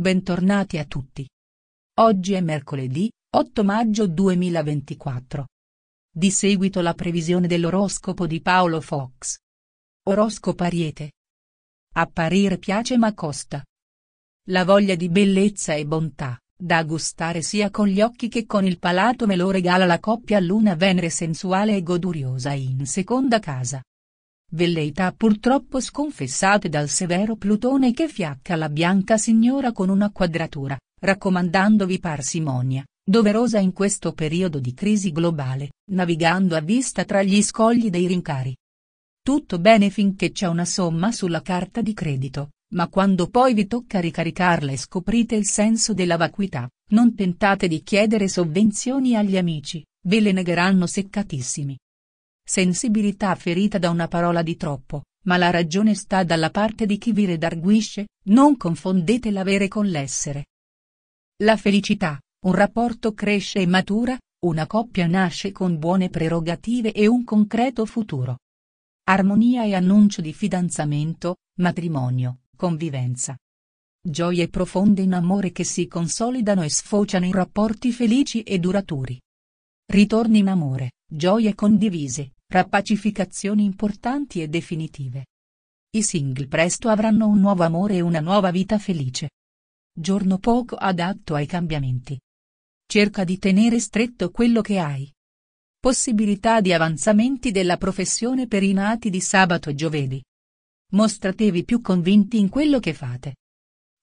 Bentornati a tutti. Oggi è mercoledì, 8 maggio 2024. Di seguito la previsione dell'oroscopo di Paolo Fox. Oroscopo Ariete. Apparire piace ma costa. La voglia di bellezza e bontà, da gustare sia con gli occhi che con il palato me lo regala la coppia luna Venere sensuale e goduriosa in seconda casa. Velleità purtroppo sconfessate dal severo Plutone che fiacca la bianca signora con una quadratura, raccomandandovi parsimonia, doverosa in questo periodo di crisi globale, navigando a vista tra gli scogli dei rincari. Tutto bene finché c'è una somma sulla carta di credito, ma quando poi vi tocca ricaricarla e scoprite il senso della vacuità, non tentate di chiedere sovvenzioni agli amici, ve le negheranno seccatissimi sensibilità ferita da una parola di troppo, ma la ragione sta dalla parte di chi vi redarguisce, non confondete l'avere con l'essere. La felicità, un rapporto cresce e matura, una coppia nasce con buone prerogative e un concreto futuro. Armonia e annuncio di fidanzamento, matrimonio, convivenza. Gioie profonde in amore che si consolidano e sfociano in rapporti felici e duraturi. Ritorni in amore, gioie condivise, rappacificazioni importanti e definitive. I single presto avranno un nuovo amore e una nuova vita felice. Giorno poco adatto ai cambiamenti. Cerca di tenere stretto quello che hai. Possibilità di avanzamenti della professione per i nati di sabato e giovedì. Mostratevi più convinti in quello che fate.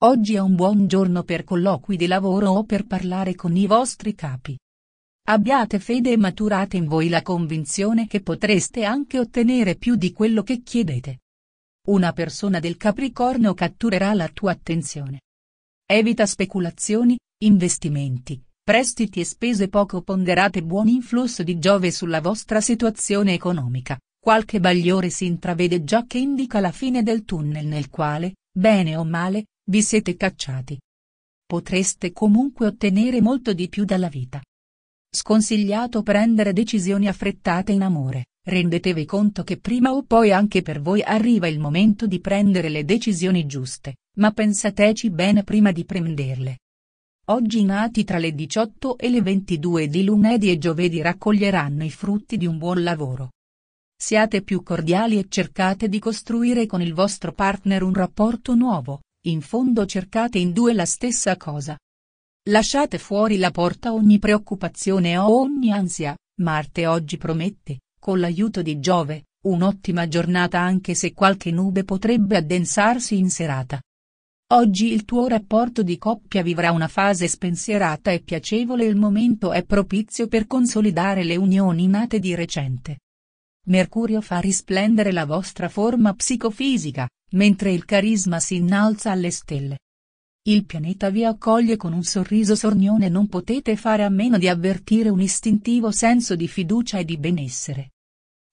Oggi è un buon giorno per colloqui di lavoro o per parlare con i vostri capi. Abbiate fede e maturate in voi la convinzione che potreste anche ottenere più di quello che chiedete. Una persona del Capricorno catturerà la tua attenzione. Evita speculazioni, investimenti, prestiti e spese poco ponderate buon influsso di Giove sulla vostra situazione economica. Qualche bagliore si intravede già che indica la fine del tunnel nel quale, bene o male, vi siete cacciati. Potreste comunque ottenere molto di più dalla vita. Sconsigliato prendere decisioni affrettate in amore, rendetevi conto che prima o poi anche per voi arriva il momento di prendere le decisioni giuste, ma pensateci bene prima di prenderle. Oggi nati tra le 18 e le 22 di lunedì e giovedì raccoglieranno i frutti di un buon lavoro. Siate più cordiali e cercate di costruire con il vostro partner un rapporto nuovo, in fondo cercate in due la stessa cosa, Lasciate fuori la porta ogni preoccupazione o ogni ansia, Marte oggi promette, con l'aiuto di Giove, un'ottima giornata anche se qualche nube potrebbe addensarsi in serata. Oggi il tuo rapporto di coppia vivrà una fase spensierata e piacevole il momento è propizio per consolidare le unioni nate di recente. Mercurio fa risplendere la vostra forma psicofisica, mentre il carisma si innalza alle stelle. Il pianeta vi accoglie con un sorriso sornione e non potete fare a meno di avvertire un istintivo senso di fiducia e di benessere.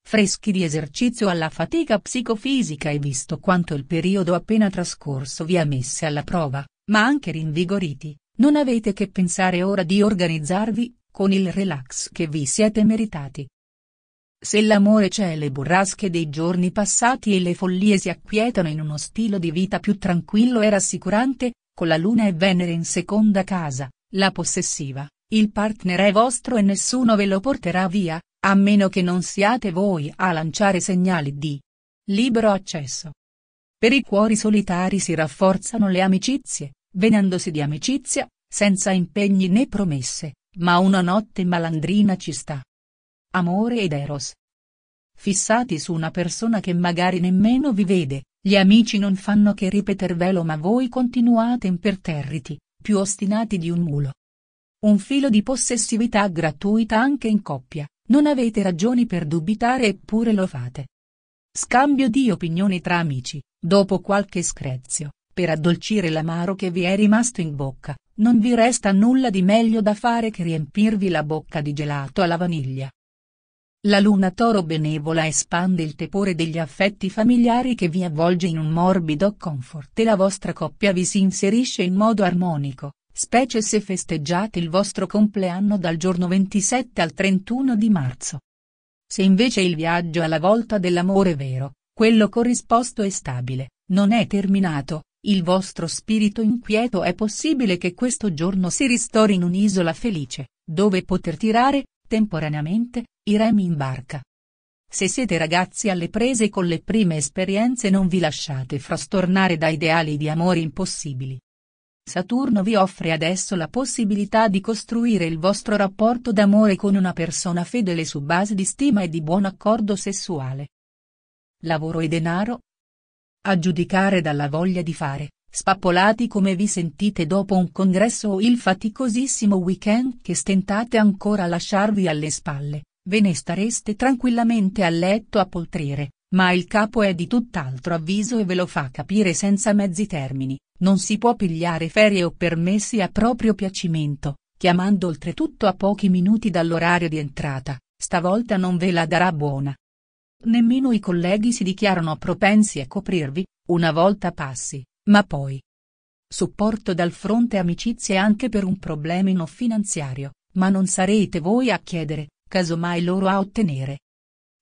Freschi di esercizio alla fatica psicofisica e visto quanto il periodo appena trascorso vi ha messi alla prova, ma anche rinvigoriti, non avete che pensare ora di organizzarvi, con il relax che vi siete meritati. Se l'amore c'è e le burrasche dei giorni passati e le follie si acquietano in uno stile di vita più tranquillo e rassicurante, con la Luna e Venere in seconda casa, la possessiva, il partner è vostro e nessuno ve lo porterà via, a meno che non siate voi a lanciare segnali di libero accesso. Per i cuori solitari si rafforzano le amicizie, venendosi di amicizia, senza impegni né promesse, ma una notte malandrina ci sta. Amore ed Eros. Fissati su una persona che magari nemmeno vi vede, gli amici non fanno che ripetervelo ma voi continuate imperterriti, più ostinati di un mulo. Un filo di possessività gratuita anche in coppia, non avete ragioni per dubitare eppure lo fate. Scambio di opinioni tra amici, dopo qualche screzio, per addolcire l'amaro che vi è rimasto in bocca, non vi resta nulla di meglio da fare che riempirvi la bocca di gelato alla vaniglia. La luna toro benevola espande il tepore degli affetti familiari che vi avvolge in un morbido comfort e la vostra coppia vi si inserisce in modo armonico, specie se festeggiate il vostro compleanno dal giorno 27 al 31 di marzo. Se invece il viaggio alla volta dell'amore vero, quello corrisposto e stabile, non è terminato, il vostro spirito inquieto è possibile che questo giorno si ristori in un'isola felice, dove poter tirare, temporaneamente, i remi in barca. Se siete ragazzi alle prese con le prime esperienze non vi lasciate frastornare da ideali di amori impossibili. Saturno vi offre adesso la possibilità di costruire il vostro rapporto d'amore con una persona fedele su base di stima e di buon accordo sessuale. Lavoro e denaro? A giudicare dalla voglia di fare, spappolati come vi sentite dopo un congresso o il faticosissimo weekend che stentate ancora a lasciarvi alle spalle, Ve ne stareste tranquillamente a letto a poltrire, ma il capo è di tutt'altro avviso e ve lo fa capire senza mezzi termini, non si può pigliare ferie o permessi a proprio piacimento, chiamando oltretutto a pochi minuti dall'orario di entrata, stavolta non ve la darà buona. Nemmeno i colleghi si dichiarano propensi a coprirvi, una volta passi, ma poi. Supporto dal fronte amicizie anche per un problemino finanziario, ma non sarete voi a chiedere, casomai loro a ottenere.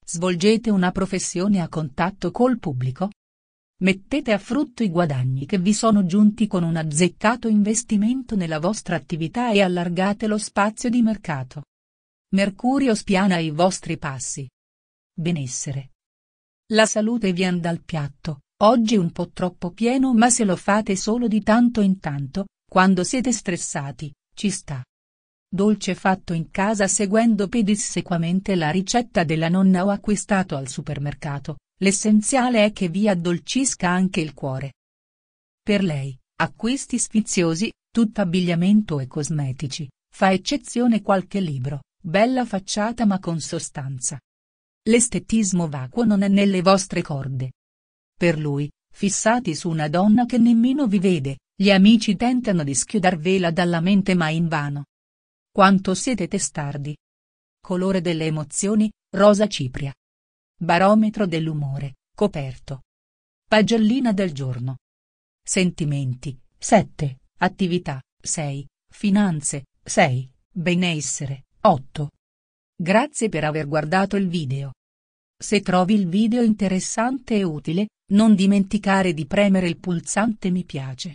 Svolgete una professione a contatto col pubblico? Mettete a frutto i guadagni che vi sono giunti con un azzeccato investimento nella vostra attività e allargate lo spazio di mercato. Mercurio spiana i vostri passi. Benessere. La salute vien dal piatto, oggi un po' troppo pieno ma se lo fate solo di tanto in tanto, quando siete stressati, ci sta. Dolce fatto in casa seguendo pedissequamente la ricetta della nonna o acquistato al supermercato, l'essenziale è che vi addolcisca anche il cuore. Per lei, acquisti sfiziosi, abbigliamento e cosmetici, fa eccezione qualche libro, bella facciata ma con sostanza. L'estetismo vacuo non è nelle vostre corde. Per lui, fissati su una donna che nemmeno vi vede, gli amici tentano di schiodarvela dalla mente ma invano. Quanto siete testardi. Colore delle emozioni, rosa cipria. Barometro dell'umore, coperto. Pagellina del giorno. Sentimenti, 7, attività, 6, finanze, 6, benessere, 8. Grazie per aver guardato il video. Se trovi il video interessante e utile, non dimenticare di premere il pulsante mi piace